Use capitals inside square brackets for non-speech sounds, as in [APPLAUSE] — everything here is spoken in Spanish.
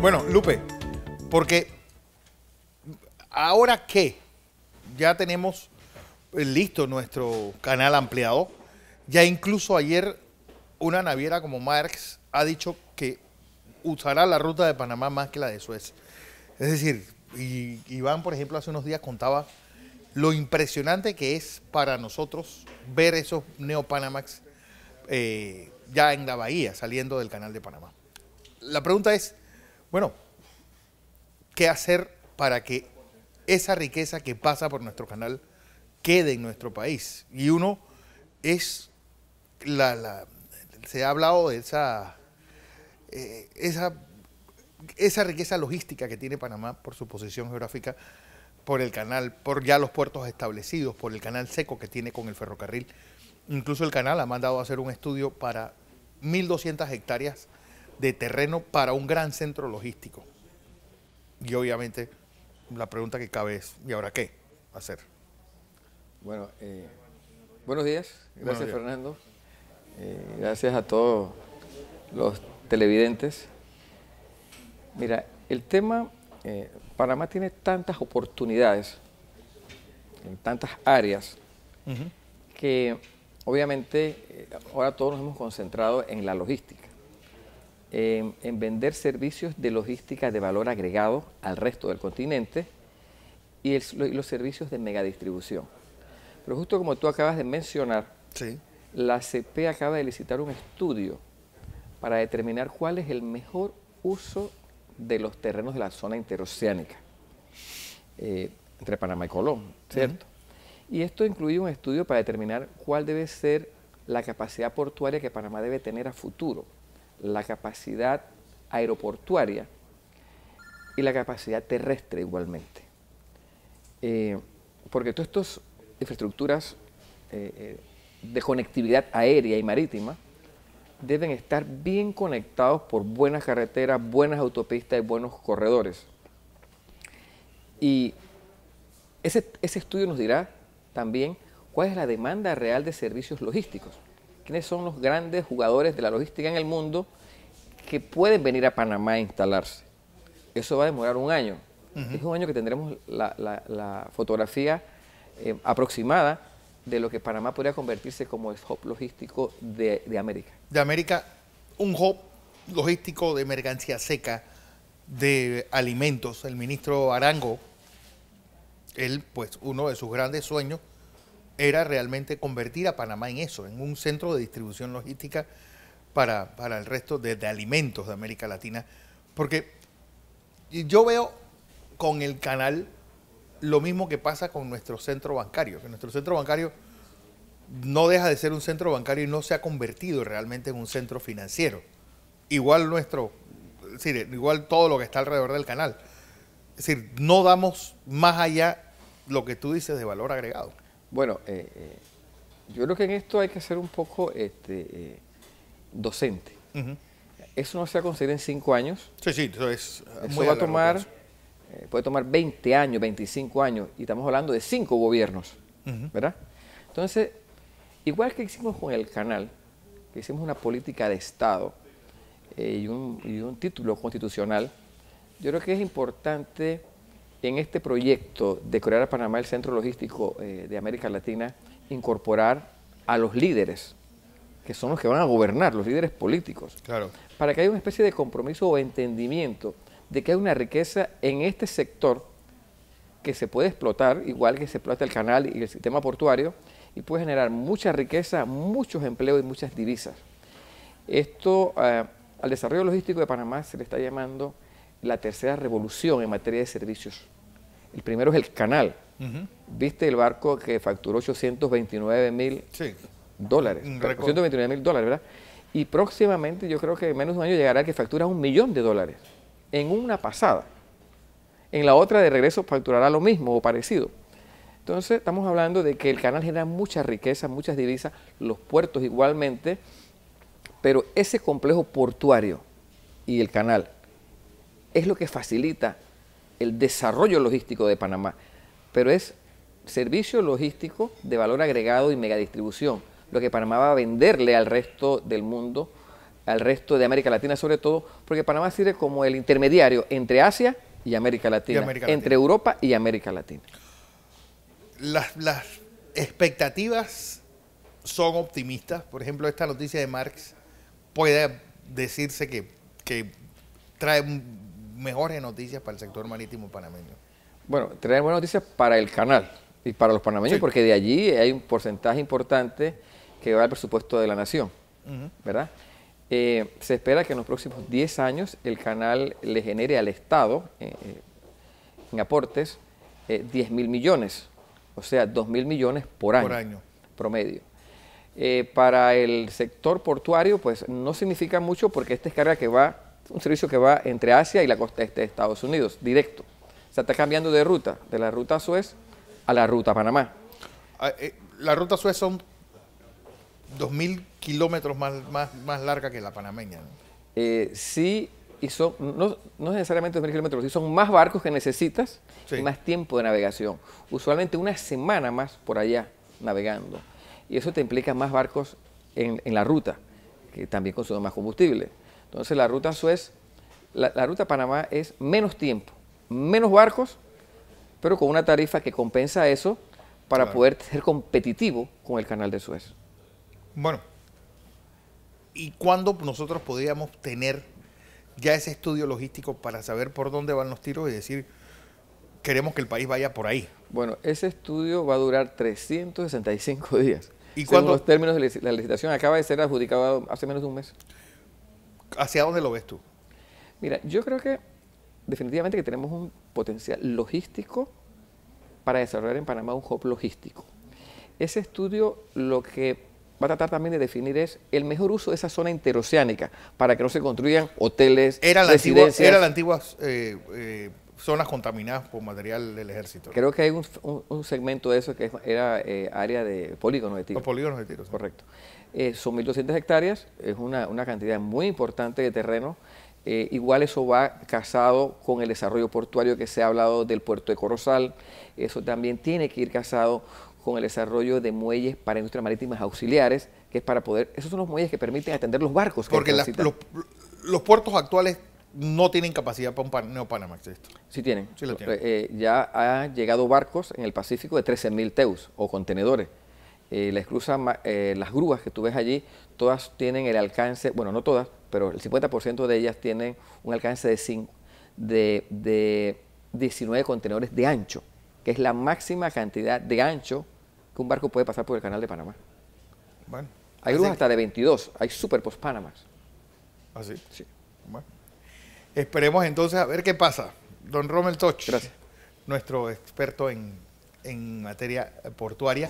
Bueno, Lupe, porque ahora que ya tenemos eh, listo nuestro canal ampliado, ya incluso ayer una naviera como Marx ha dicho que usará la ruta de Panamá más que la de Suez. Es decir, Iván, por ejemplo, hace unos días contaba lo impresionante que es para nosotros ver esos Neopanamax eh, ya en la bahía, saliendo del canal de Panamá. La pregunta es, bueno, ¿qué hacer para que esa riqueza que pasa por nuestro canal quede en nuestro país? Y uno es la, se ha hablado de esa, eh, esa, esa riqueza logística que tiene Panamá por su posición geográfica, por el canal, por ya los puertos establecidos, por el canal seco que tiene con el ferrocarril. Incluso el canal ha mandado a hacer un estudio para 1.200 hectáreas de terreno para un gran centro logístico. Y obviamente la pregunta que cabe es, ¿y ahora qué hacer? Bueno, eh, buenos días, gracias Fernando, eh, gracias a todos los televidentes. Mira, el tema, eh, Panamá tiene tantas oportunidades en tantas áreas que obviamente ahora todos nos hemos concentrado en la logística en, vender servicios de logística de valor agregado al resto del continente y, los servicios de megadistribución. Pero justo como tú acabas de mencionar, la CP acaba de licitar un estudio para determinar cuál es el mejor uso de los terrenos de la zona interoceánica eh, entre Panamá y Colón, ¿cierto? Y esto incluye un estudio para determinar cuál debe ser la capacidad portuaria que Panamá debe tener a futuro la capacidad aeroportuaria y la capacidad terrestre igualmente. Eh, porque todas estas infraestructuras eh, eh, de conectividad aérea y marítima deben estar bien conectados por buenas carreteras, buenas autopistas y buenos corredores. Y ese, ese estudio nos dirá también cuál es la demanda real de servicios logísticos, quiénes son los grandes jugadores de la logística en el mundo que pueden venir a Panamá a instalarse. Eso va a demorar un año. Es un año que tendremos la, fotografía eh, aproximada de lo que Panamá podría convertirse como el hub logístico de, América. De América, un hub logístico de mercancía seca, de alimentos. El ministro Arango, él, pues uno de sus grandes sueños era realmente convertir a Panamá en eso, en un centro de distribución logística para, para el resto de, alimentos de América Latina, porque yo veo con el canal lo mismo que pasa con nuestro centro bancario, que nuestro centro bancario no deja de ser un centro bancario y no se ha convertido realmente en un centro financiero. Igual nuestro, igual todo lo que está alrededor del canal. Es decir, no damos más allá lo que tú dices de valor agregado. Bueno, eh, eh, yo creo que en esto hay que ser un poco este, eh, docente. Eso no se va a conseguir en cinco años. Sí, sí, eso va a tomar, eh, puede tomar 20 años, 25 años, y estamos hablando de cinco gobiernos, ¿verdad? Entonces, igual que hicimos con el canal, que hicimos una política de Estado eh, y, un, título constitucional, yo creo que es importante en este proyecto de crear a Panamá el centro logístico eh, de América Latina, incorporar a los líderes que son los que van a gobernar, los líderes políticos, claro. para que haya una especie de compromiso o entendimiento de que hay una riqueza en este sector que se puede explotar, igual que se explota el canal y el sistema portuario, y puede generar mucha riqueza, muchos empleos y muchas divisas. Esto eh, al desarrollo logístico de Panamá se le está llamando la tercera revolución en materia de servicios. El primero es el canal. ¿Viste el barco que facturó 829 mil dólares. 129 mil dólares, ¿verdad? Y próximamente, yo creo que en menos de un año llegará el que factura un millón de dólares en una pasada. En la otra de regreso facturará lo mismo o parecido. Entonces, estamos hablando de que el canal genera mucha riqueza, muchas divisas, los puertos igualmente, pero ese complejo portuario y el canal es lo que facilita el desarrollo logístico de Panamá, pero es servicio logístico de valor agregado y megadistribución lo que Panamá va a venderle al resto del mundo, al resto de América Latina sobre todo, porque Panamá sirve como el intermediario entre Asia y América Latina, entre Europa y América Latina. Las, expectativas son optimistas. Por ejemplo, esta noticia de Marx puede decirse que, trae mejores noticias para el sector marítimo panameño. Bueno, trae buenas noticias para el canal y para los panameños, porque de allí hay un porcentaje importante que va al presupuesto de la nación, ¿verdad? Eh, se espera que en los próximos 10 años el canal le genere al Estado, eh, eh, en aportes, 10 mil millones, o sea, 2 mil millones por año, por año. promedio. para el sector portuario, pues no significa mucho porque esta es carga que va, un servicio que va entre Asia y la costa este de Estados Unidos, directo. O sea, está cambiando de ruta, de la ruta Suez a la ruta Panamá. Ah, la ruta Suez son 2.000 kilómetros más, más, larga que la panameña. Eh, sí, y son, no, no necesariamente 2.000 kilómetros, sí son más barcos que necesitas y más tiempo de navegación. Usualmente una semana más por allá navegando. Y eso te implica más barcos en, la ruta, que también consume más combustible. Entonces la ruta Suez, la, la ruta Panamá es menos tiempo, menos barcos, pero con una tarifa que compensa eso para poder ser competitivo con el canal de Suez. Bueno, ¿y cuándo nosotros podríamos tener ya ese estudio logístico para saber por dónde van los tiros y decir, queremos que el país vaya por ahí? Bueno, ese estudio va a durar 365 [LAUGHS] días. ¿Y cuando los términos de la licitación acaba de ser adjudicado hace menos de un mes. ¿Hacia dónde lo ves tú? Mira, yo creo que definitivamente que tenemos un potencial logístico para desarrollar en Panamá un hub logístico. Ese estudio lo que va a tratar también de definir es el mejor uso de esa zona interoceánica para que no se construyan hoteles, era la residencias. Antigua, era la eh, eh, zonas contaminadas por material del ejército. Creo que hay un, segmento de eso que era eh, área de polígonos de tiro. Los polígonos de tiro. Correcto. son 1.200 hectáreas, es una, cantidad muy importante de terreno. igual eso va casado con el desarrollo portuario que se ha hablado del puerto de Corozal, eso también tiene que ir casado con el desarrollo de muelles para industrias marítimas auxiliares, que es para poder, esos son los muelles que permiten atender los barcos. Porque los, puertos actuales no tienen capacidad para un pan, Neopanamax. Sí tienen. Eh, eh, ya han llegado barcos en el Pacífico de 13.000 teus o contenedores. Eh, la las grúas que tú ves allí, todas tienen el alcance, bueno, no todas, pero el 50% de ellas tienen un alcance de, de, de 19 contenedores de ancho, que es la máxima cantidad de ancho que un barco puede pasar por el canal de Panamá. Bueno, hay grupos hasta de 22, hay super post Panamas. Así. ¿Ah, sí. Bueno. Esperemos entonces a ver qué pasa. Don Romel Toch, Gracias. nuestro experto en, en materia portuaria.